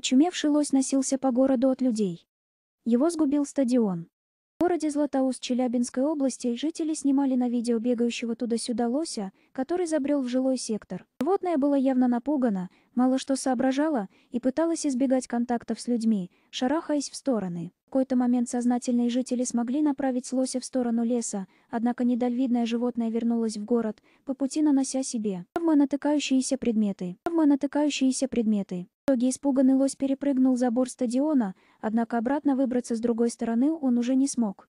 Очумевший лось носился по городу от людей. Его сгубил стадион. В городе Златоуст Челябинской области жители снимали на видео бегающего туда-сюда лося, который забрел в жилой сектор. Животное было явно напугано, мало что соображало и пыталось избегать контактов с людьми, шарахаясь в стороны. В какой-то момент сознательные жители смогли направить лося в сторону леса, однако недальвидное животное вернулось в город, по пути нанося себе травмы, натыкающиеся предметы. Травмы, натыкающиеся предметы. Итоге испуганный лось перепрыгнул забор стадиона, однако обратно выбраться с другой стороны он уже не смог.